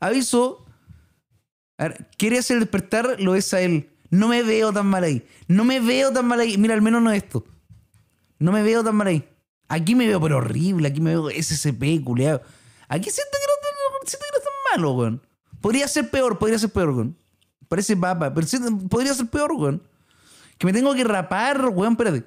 Aviso. A quiere hacer despertar, lo es a él. No me veo tan mal ahí. No me veo tan mal ahí. Mira, al menos no esto. No me veo tan mal ahí. Aquí me veo, pero horrible. Aquí me veo SCP, culeado. Aquí siento que no, siento que no es tan malo, weón. Podría ser peor, podría ser peor, weón. Parece papa, pero podría ser peor, weón. Que me tengo que rapar, weón, espérate.